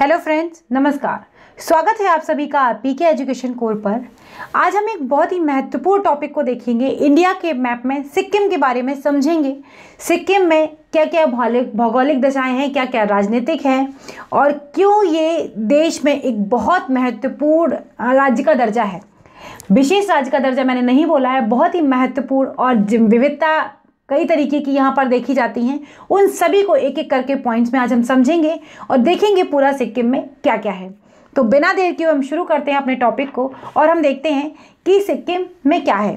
hello friends नमस्कार स्वागत है आप सभी का पी के एजुकेशन कोर पर आज हम एक बहुत ही महत्वपूर्ण टॉपिक को देखेंगे इंडिया के मैप में सिक्किम के बारे में समझेंगे सिक्किम में क्या क्या भौगोलिक दशाएं हैं क्या क्या राजनीतिक हैं और क्यों ये देश में एक बहुत महत्वपूर्ण राज्य का दर्जा है विशेष राज्य का दर्जा मैंने नहीं बोला है बहुत ही महत्वपूर्ण और विविधता कई तरीके की यहाँ पर देखी जाती हैं उन सभी को एक एक करके पॉइंट्स में आज हम समझेंगे और देखेंगे पूरा सिक्किम में क्या क्या है तो बिना देर के हम शुरू करते हैं अपने टॉपिक को और हम देखते हैं कि सिक्किम में क्या है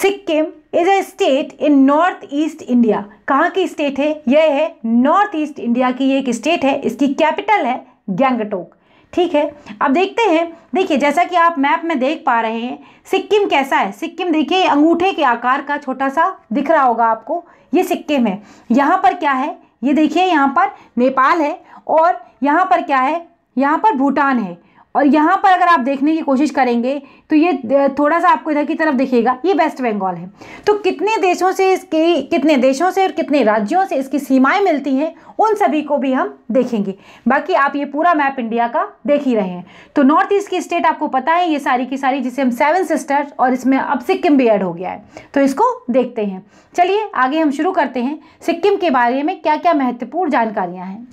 Sikkim is a state in north east India कहाँ की स्टेट है यह है नॉर्थ ईस्ट इंडिया की एक स्टेट है इसकी कैपिटल है गैंगटोक ठीक है अब देखते हैं देखिए जैसा कि आप मैप में देख पा रहे हैं सिक्किम कैसा है सिक्किम देखिए अंगूठे के आकार का छोटा सा दिख रहा होगा आपको ये सिक्किम है यहाँ पर क्या है ये देखिए यहाँ पर नेपाल है और यहाँ पर क्या है यहाँ पर भूटान है और यहाँ पर अगर आप देखने की कोशिश करेंगे तो ये थोड़ा सा आपको इधर की तरफ दिखेगा ये वेस्ट बंगाल है तो कितने देशों से इसके कितने देशों से और कितने राज्यों से इसकी सीमाएं मिलती हैं उन सभी को भी हम देखेंगे बाकी आप ये पूरा मैप इंडिया का देख ही रहे हैं तो नॉर्थ ईस्ट की स्टेट आपको पता है ये सारी की सारी जिसे हम सेवन सिस्टर्स और इसमें अब सिक्किम भी एड हो गया है तो इसको देखते हैं चलिए आगे हम शुरू करते हैं सिक्किम के बारे में क्या क्या महत्वपूर्ण जानकारियाँ हैं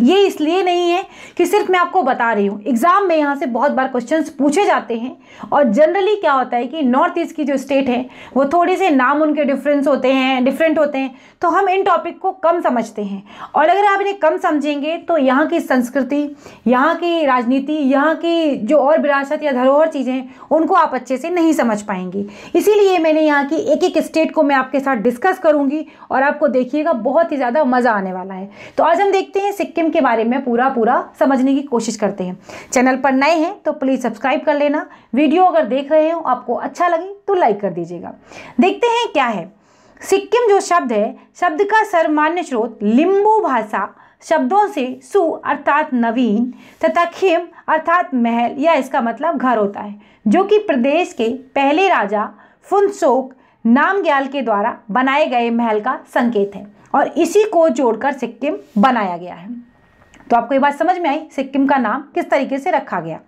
ये इसलिए नहीं है कि सिर्फ मैं आपको बता रही हूँ एग्ज़ाम में यहाँ से बहुत बार क्वेश्चंस पूछे जाते हैं और जनरली क्या होता है कि नॉर्थ ईस्ट की जो स्टेट है वो थोड़े से नाम उनके डिफरेंस होते हैं डिफरेंट होते हैं तो हम इन टॉपिक को कम समझते हैं और अगर आप इन्हें कम समझेंगे तो यहाँ की संस्कृति यहाँ की राजनीति यहाँ की जो और विरासत या धरोहर चीज़ें हैं उनको आप अच्छे से नहीं समझ पाएंगे इसीलिए मैंने यहाँ की एक एक स्टेट को मैं आपके साथ डिस्कस करूँगी और आपको देखिएगा बहुत ही ज़्यादा मज़ा आने वाला है तो आज हम देखते हैं सिक्किम आइटम के बारे में पूरा पूरा समझने की कोशिश करते हैं चैनल पर नए हैं तो प्लीज़ सब्सक्राइब कर लेना वीडियो अगर देख रहे हो आपको अच्छा लगे तो लाइक कर दीजिएगा देखते हैं क्या है सिक्किम जो शब्द है शब्द का सर्वमान्य स्रोत लिम्बू भाषा शब्दों से सु अर्थात नवीन तथा खिम अर्थात महल या इसका मतलब घर होता है जो कि प्रदेश के पहले राजा फुनसोक नामग्याल के द्वारा बनाए गए महल का संकेत है और इसी को जोड़कर सिक्किम बनाया गया है तो आपको ये बात समझ में आई सिक्किम का नाम किस तरीके से रखा गया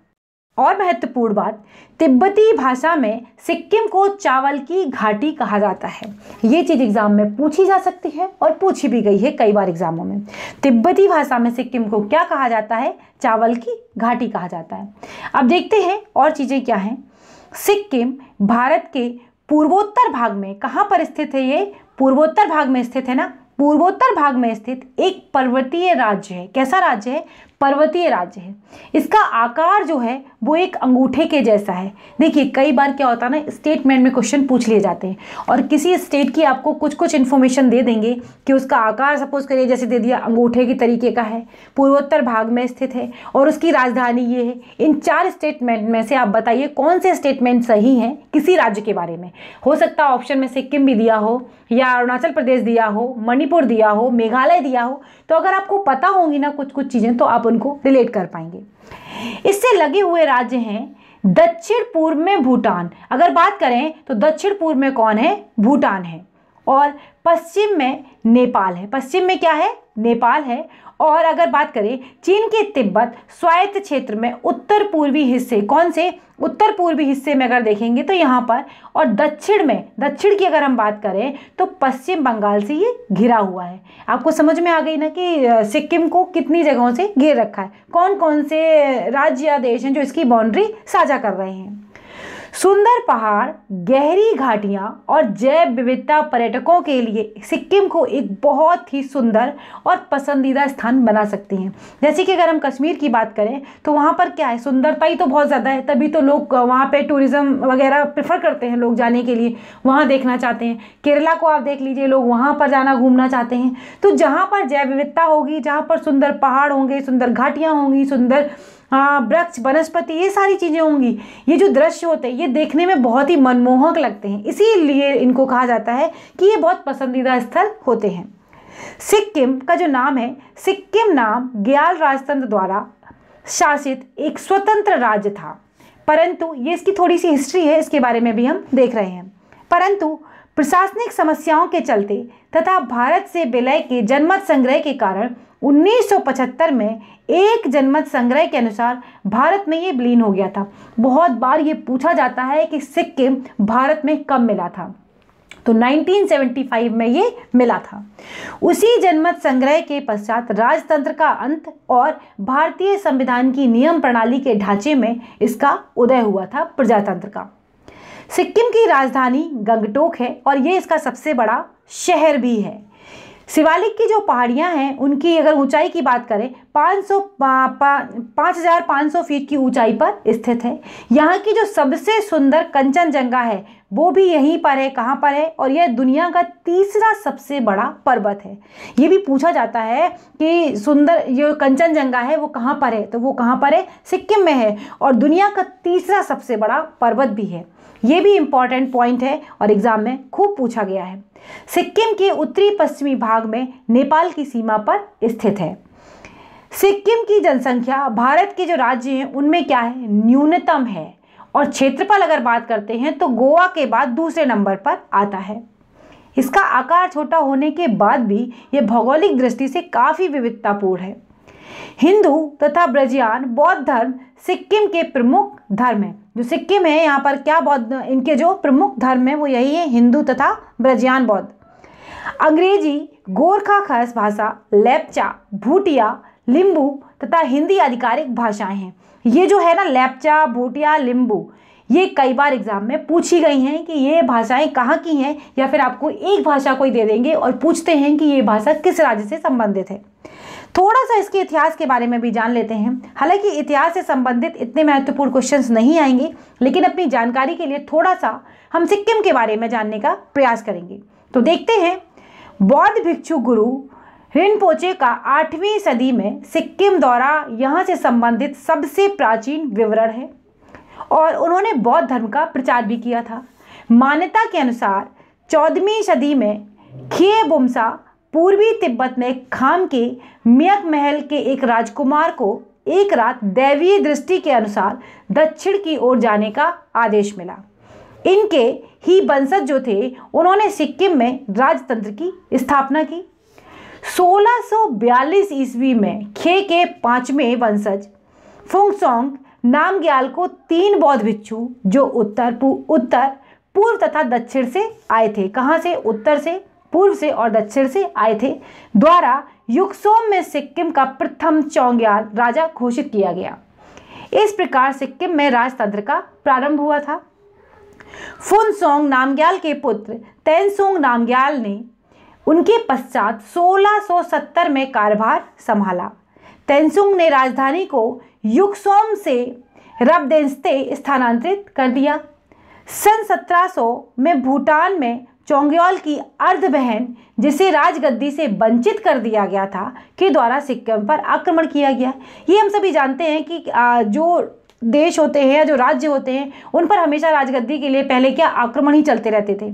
और महत्वपूर्ण बात तिब्बती भाषा में सिक्किम को चावल की घाटी कहा जाता है ये चीज़ एग्जाम में पूछी जा सकती है और पूछी भी गई है कई बार एग्जामों में तिब्बती भाषा में सिक्किम को क्या कहा जाता है चावल की घाटी कहा जाता है अब देखते हैं और चीज़ें क्या हैं सिक्किम भारत के पूर्वोत्तर भाग में कहाँ पर स्थित है ये पूर्वोत्तर भाग में स्थित है ना पूर्वोत्तर भाग में स्थित एक पर्वतीय राज्य है कैसा राज्य है पर्वतीय राज्य है इसका आकार जो है वो एक अंगूठे के जैसा है देखिए कई बार क्या होता है ना स्टेटमेंट में क्वेश्चन पूछ लिए जाते हैं और किसी स्टेट की आपको कुछ कुछ इन्फॉर्मेशन दे देंगे कि उसका आकार सपोज करिए जैसे दे दिया अंगूठे के तरीके का है पूर्वोत्तर भाग में स्थित है और उसकी राजधानी ये है इन चार स्टेटमेंट में से आप बताइए कौन से स्टेटमेंट सही हैं किसी राज्य के बारे में हो सकता है ऑप्शन में सिक्किम भी दिया हो या अरुणाचल प्रदेश दिया हो मणिपुर दिया हो मेघालय दिया हो तो अगर आपको पता होंगी ना कुछ कुछ चीज़ें तो आप उनको रिलेट कर पाएंगे इससे लगे हुए राज्य हैं दक्षिण पूर्व में भूटान अगर बात करें तो दक्षिण पूर्व में कौन है भूटान है और पश्चिम में नेपाल है पश्चिम में क्या है नेपाल है और अगर बात करें चीन के तिब्बत स्वायत्त क्षेत्र में उत्तर पूर्वी हिस्से कौन से उत्तर पूर्वी हिस्से में अगर देखेंगे तो यहाँ पर और दक्षिण में दक्षिण की अगर हम बात करें तो पश्चिम बंगाल से ये घिरा हुआ है आपको समझ में आ गई ना कि सिक्किम को कितनी जगहों से घेर रखा है कौन कौन से राज्य या देश हैं जो इसकी बाउंड्री साझा कर रहे हैं सुंदर पहाड़ गहरी घाटियाँ और जैव विविधता पर्यटकों के लिए सिक्किम को एक बहुत ही सुंदर और पसंदीदा स्थान बना सकती हैं जैसे कि अगर हम कश्मीर की बात करें तो वहाँ पर क्या है सुंदरता ही तो बहुत ज़्यादा है तभी तो लोग वहाँ पे टूरिज़्म वगैरह प्रेफर करते हैं लोग जाने के लिए वहाँ देखना चाहते हैं केरला को आप देख लीजिए लोग वहाँ पर जाना घूमना चाहते हैं तो जहाँ पर जैव विविधता होगी जहाँ पर सुंदर पहाड़ होंगे सुंदर घाटियाँ होंगी सुंदर हाँ, वृक्ष वनस्पति ये सारी चीज़ें होंगी ये जो दृश्य होते हैं ये देखने में बहुत ही मनमोहक लगते हैं इसीलिए इनको कहा जाता है कि ये बहुत पसंदीदा स्थल होते हैं सिक्किम का जो नाम है सिक्किम नाम ग्याल राजतंत्र द्वारा शासित एक स्वतंत्र राज्य था परंतु ये इसकी थोड़ी सी हिस्ट्री है इसके बारे में भी हम देख रहे हैं परंतु प्रशासनिक समस्याओं के चलते तथा भारत से विलय के जनमत संग्रह के कारण 1975 में एक जनमत संग्रह के अनुसार भारत में ये विलीन हो गया था बहुत बार ये पूछा जाता है कि सिक्किम भारत में कब मिला था तो 1975 में ये मिला था उसी जनमत संग्रह के पश्चात राजतंत्र का अंत और भारतीय संविधान की नियम प्रणाली के ढांचे में इसका उदय हुआ था प्रजातंत्र का सिक्किम की राजधानी गंगटोक है और ये इसका सबसे बड़ा शहर भी है शिवालिक की जो पहाड़ियाँ हैं उनकी अगर ऊंचाई की बात करें 500 पाँच हज़ार पाँच सौ फीट की ऊंचाई पर स्थित है यहाँ की जो सबसे सुंदर कंचनजंगा है वो भी यहीं पर है कहाँ पर है और यह दुनिया का तीसरा सबसे बड़ा पर्वत है ये भी पूछा जाता है कि सुंदर जो कंचनजंगा है वो कहाँ पर है तो वो कहाँ पर है सिक्किम में है और दुनिया का तीसरा सबसे बड़ा पर्वत भी है ये भी इम्पॉर्टेंट पॉइंट है और एग्ज़ाम में खूब पूछा गया है सिक्किम के उत्तरी पश्चिमी भाग में नेपाल की सीमा पर स्थित है सिक्किम की जनसंख्या भारत के जो राज्य हैं उनमें क्या है न्यूनतम है और क्षेत्रफल अगर बात करते हैं तो गोवा के बाद दूसरे नंबर पर आता है इसका आकार छोटा होने के बाद भी यह भौगोलिक दृष्टि से काफ़ी विविधतापूर्ण है हिंदू तथा ब्रजियान बौद्ध धर्म सिक्किम के प्रमुख धर्म है जो सिक्किम है यहाँ पर क्या बौद्ध इनके जो प्रमुख धर्म है वो यही है हिंदू तथा ब्रजियान बौद्ध अंग्रेजी गोरखा खस भाषा लेपचा भूटिया लिंबू तथा हिंदी आधिकारिक भाषाएं हैं ये जो है ना लेपचा भूटिया लिंबू ये कई बार एग्जाम में पूछी गई हैं कि ये भाषाएं कहाँ की हैं या फिर आपको एक भाषा कोई दे देंगे और पूछते हैं कि ये भाषा किस राज्य से संबंधित है थोड़ा सा इसके इतिहास के बारे में भी जान लेते हैं हालांकि इतिहास से संबंधित इतने महत्वपूर्ण क्वेश्चंस नहीं आएंगे लेकिन अपनी जानकारी के लिए थोड़ा सा हम सिक्किम के बारे में जानने का प्रयास करेंगे तो देखते हैं बौद्ध भिक्षु गुरु रिनपोचे का आठवीं सदी में सिक्किम द्वारा यहाँ से संबंधित सबसे प्राचीन विवरण है और उन्होंने बौद्ध धर्म का प्रचार भी किया था मान्यता के अनुसार चौदहवीं सदी में खे बुमसा पूर्वी तिब्बत में खाम के मियक महल के एक राजकुमार को एक रात दैवीय दृष्टि के अनुसार दक्षिण की ओर जाने का आदेश मिला इनके ही बंसद जो थे उन्होंने सिक्किम में राजतंत्र की स्थापना की 1642 ईस्वी में खे के पांचवें वंशज फुंगसोंग नामग्याल को तीन बौद्ध भिक्षु जो उत्तर पू, उत्तर पूर्व तथा दक्षिण से आए थे कहाँ से उत्तर से पूर्व से और दक्षिण से आए थे द्वारा युगसोम में सिक्किम का प्रथम चौंग्याल राजा घोषित किया गया इस प्रकार सिक्किम में राजतंत्र का प्रारंभ हुआ था फुनसोंग नामग्याल के पुत्र तेनसोंग नामग्याल ने उनके पश्चात 1670 में कारभार संभाला तेंसुंग ने राजधानी को युगसोम से रबदेंस्ते स्थानांतरित कर दिया सन 1700 में भूटान में चोंग्योल की अर्ध बहन जिसे राजगद्दी से वंचित कर दिया गया था के द्वारा सिक्किम पर आक्रमण किया गया ये हम सभी जानते हैं कि जो देश होते हैं या जो राज्य होते हैं उन पर हमेशा राजगद्दी के लिए पहले क्या आक्रमण ही चलते रहते थे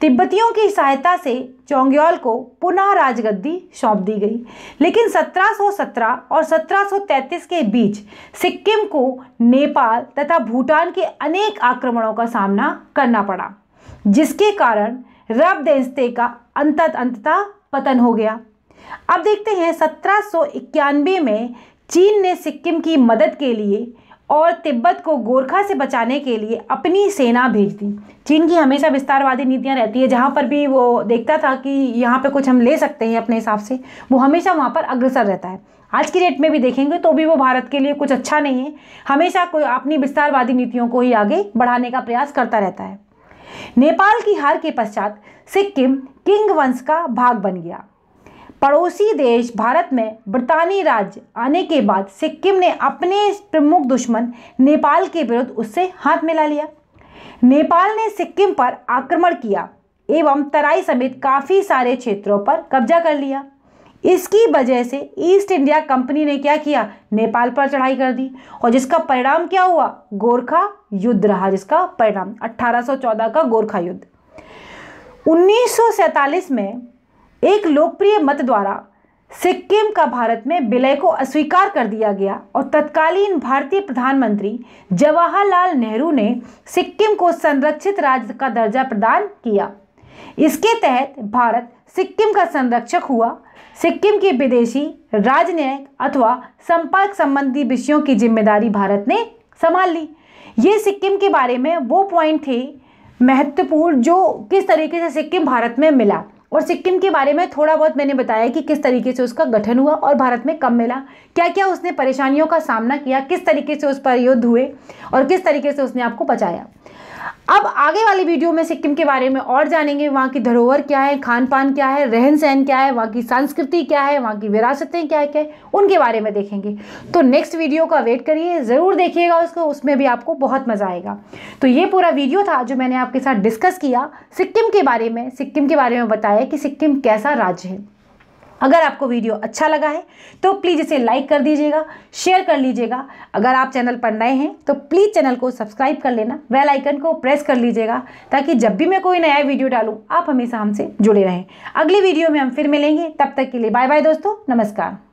तिब्बतियों की सहायता से चोंग्योल को पुनः राजगद्दी सौंप दी गई लेकिन 1717 और 1733 के बीच सिक्किम को नेपाल तथा भूटान के अनेक आक्रमणों का सामना करना पड़ा जिसके कारण रब देंस्ते का अंत अंततः पतन हो गया अब देखते हैं सत्रह में चीन ने सिक्किम की मदद के लिए और तिब्बत को गोरखा से बचाने के लिए अपनी सेना भेज दी चीन की हमेशा विस्तारवादी नीतियाँ रहती है जहाँ पर भी वो देखता था कि यहाँ पे कुछ हम ले सकते हैं अपने हिसाब से वो हमेशा वहाँ पर अग्रसर रहता है आज की डेट में भी देखेंगे तो भी वो भारत के लिए कुछ अच्छा नहीं है हमेशा कोई अपनी विस्तारवादी नीतियों को ही आगे बढ़ाने का प्रयास करता रहता है नेपाल की हार के पश्चात सिक्किम किंग वंश का भाग बन गया पड़ोसी देश भारत में ब्रितानी राज्य आने के बाद सिक्किम ने अपने प्रमुख दुश्मन नेपाल के विरुद्ध उससे हाथ मिला लिया नेपाल ने सिक्किम पर आक्रमण किया एवं तराई समेत काफ़ी सारे क्षेत्रों पर कब्जा कर लिया इसकी वजह से ईस्ट इंडिया कंपनी ने क्या किया नेपाल पर चढ़ाई कर दी और जिसका परिणाम क्या हुआ गोरखा युद्ध रहा जिसका परिणाम 1814 का गोरखा युद्ध 1947 में एक लोकप्रिय मत द्वारा सिक्किम का भारत में विलय को अस्वीकार कर दिया गया और तत्कालीन भारतीय प्रधानमंत्री जवाहरलाल नेहरू ने सिक्किम को संरक्षित राज्य का दर्जा प्रदान किया इसके तहत भारत सिक्किम का संरक्षक हुआ सिक्किम की विदेशी राजनयिक अथवा संपर्क संबंधी विषयों की जिम्मेदारी भारत ने संभाल ली ये सिक्किम के बारे में वो पॉइंट थे महत्वपूर्ण जो किस तरीके से सिक्किम भारत में मिला और सिक्किम के बारे में थोड़ा बहुत मैंने बताया कि किस तरीके से उसका गठन हुआ और भारत में कब मिला क्या क्या उसने परेशानियों का सामना किया किस तरीके से उस पर युद्ध हुए और किस तरीके से उसने आपको बचाया अब आगे वाली वीडियो में सिक्किम के बारे में और जानेंगे वहाँ की धरोहर क्या है खान पान क्या है रहन सहन क्या है वहाँ की संस्कृति क्या है वहाँ की विरासतें क्या है क्या है उनके बारे में देखेंगे तो नेक्स्ट वीडियो का वेट करिए ज़रूर देखिएगा उसको उसमें भी आपको बहुत मज़ा आएगा तो ये पूरा वीडियो था जो मैंने आपके साथ डिस्कस किया सिक्किम के बारे में सिक्किम के बारे में बताया कि सिक्किम कैसा राज्य है अगर आपको वीडियो अच्छा लगा है तो प्लीज़ इसे लाइक कर दीजिएगा शेयर कर लीजिएगा अगर आप चैनल पर नए हैं तो प्लीज़ चैनल को सब्सक्राइब कर लेना बेल आइकन को प्रेस कर लीजिएगा ताकि जब भी मैं कोई नया वीडियो डालूँ आप हमेशा हमसे जुड़े रहें अगली वीडियो में हम फिर मिलेंगे तब तक के लिए बाय बाय दोस्तों नमस्कार